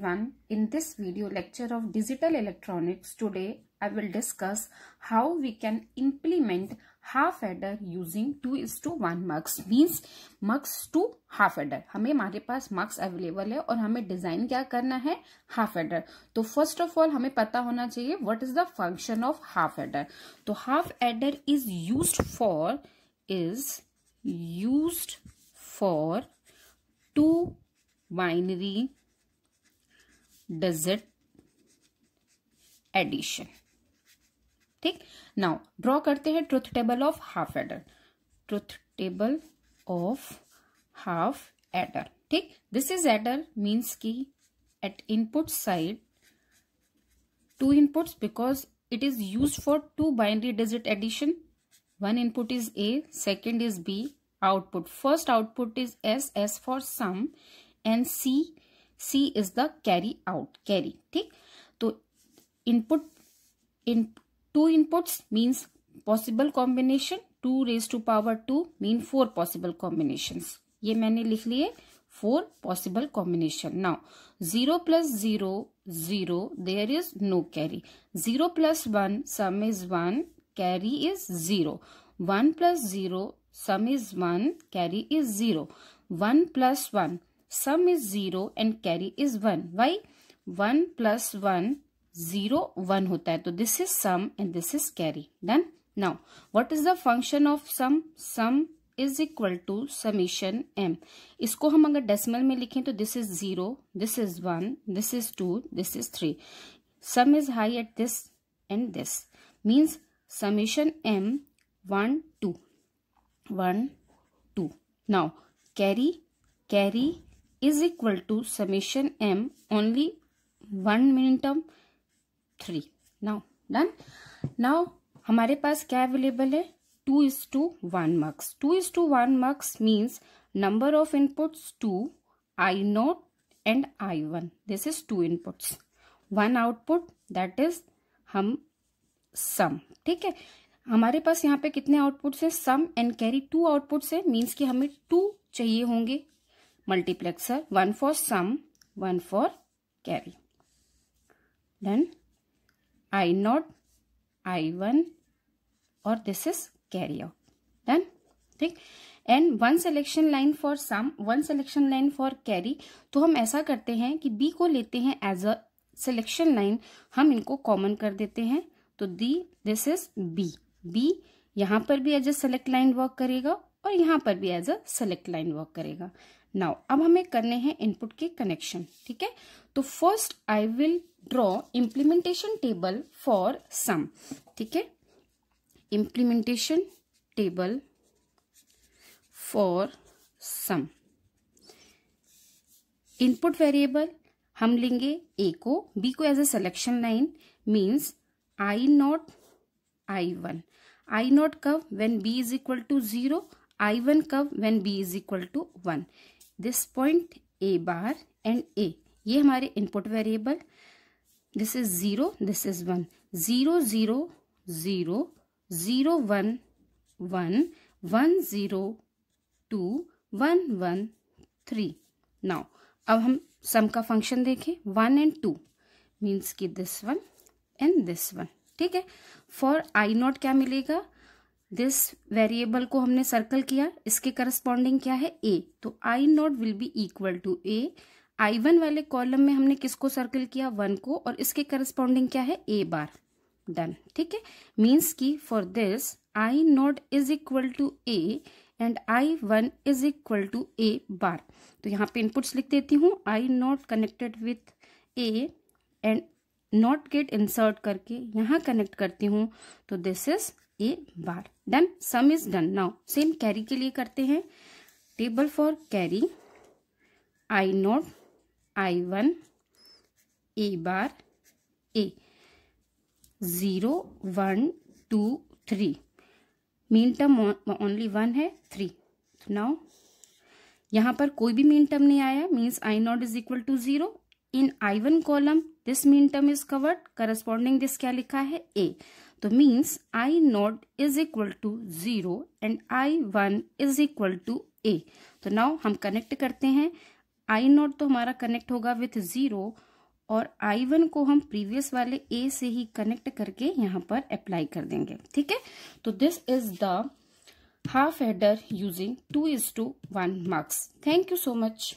everyone in this video lecture of digital electronics today I will discuss how we can implement half adder using 2 is to 1 mux means mux to half adder hame hamare paas mux available hai aur hame design kya karna hai half adder to first of all hame pata hona chahiye what is the function of half adder to half adder is used for is used for two binary does addition ठीक now draw करते हैं truth table of half adder truth table of half adder ठीक this is adder means की at input side two input because it is use for two binary digit addition one input is A second is B output first output is S S for sum and C C is the carry out carry ठीक तो input in two inputs means possible combination two raise to power two mean four possible combination ये मैंने लिख लिए four possible combination now zero plus zero zero there is no carry zero plus one sum is one carry is zero one plus zero sum is one carry is zero one plus one sum is 0 and carry is 1. Why? 1 plus 1, 0, 1 होता है. तो this is sum and this is carry done now what is the function of sum? Sum is equal to summation m इसको हम अगर decimal में लिखें तो this is zero this is one this is two this is three sum is high at this and this means summation m one two one two now carry carry is equal to summation m only one min term three now done now हमारे पास क्या available है two is to one mux two is to one mux means number of inputs two I naught and I one this is two inputs one output that is हम sum ठीक है हमारे पास यहाँ पे कितने आउटपुट्स हैं sum and carry two outputs है means कि हमें टू चाहिए होंगे multiplexer one for sum one for carry then i not i1 or this is carry out then ठीक and one selection line for sum one selection line for carry तो हम ऐसा करते हैं कि बी को लेते हैं एज अ सिलेक्शन लाइन हम इनको कॉमन कर देते हैं तो the this is B B यहां पर भी as a select line work करेगा और यहां पर भी as a select line work करेगा नाउ अब हमें करने हैं इनपुट के कनेक्शन ठीक है तो first I will draw implementation table for sum ठीक है implementation table for sum input variable हम लेंगे ए को बी को as a selection line means I naught I one I naught कब when B is equal to zero I one कब when B is equal to one this point A bar and A ये हमारे input variable this is zero this is one zero zero zero zero one one one zero two one one three now अब हम sum का function देखें one and two means कि this one and this one ठीक है for I not क्या मिलेगा this variable को हमने सर्कल किया इसके करस्पॉन्डिंग क्या है ए तो I naught will be equal to A I one वाले कॉलम में हमने किसको सर्कल किया वन को और इसके करस्पॉन्डिंग क्या है ए बार डन ठीक है मीन्स की for this I naught is equal to A and I one is equal to A bar तो यहाँ पे इनपुट्स लिख देती हूँ I naught connected with A and not gate insert करके यहाँ कनेक्ट करती हूँ तो this is A bar done sum is done now same carry के लिए करते हैं table for carry I naught I one A bar A zero one to three min term only one है थ्री नाउ यहां पर कोई भी min term नहीं आया means I naught is equal to zero in I one column this min term is covered corresponding this क्या लिखा है ए तो means I naught is equal to zero and I one is equal to A तो now हम connect करते हैं आई not तो हमारा कनेक्ट होगा विथ ज़ीरो और आई वन को हम प्रीवियस वाले ए से ही कनेक्ट करके यहाँ पर अप्लाई कर देंगे ठीक है तो this is the half adder using two is to one mux thank you so much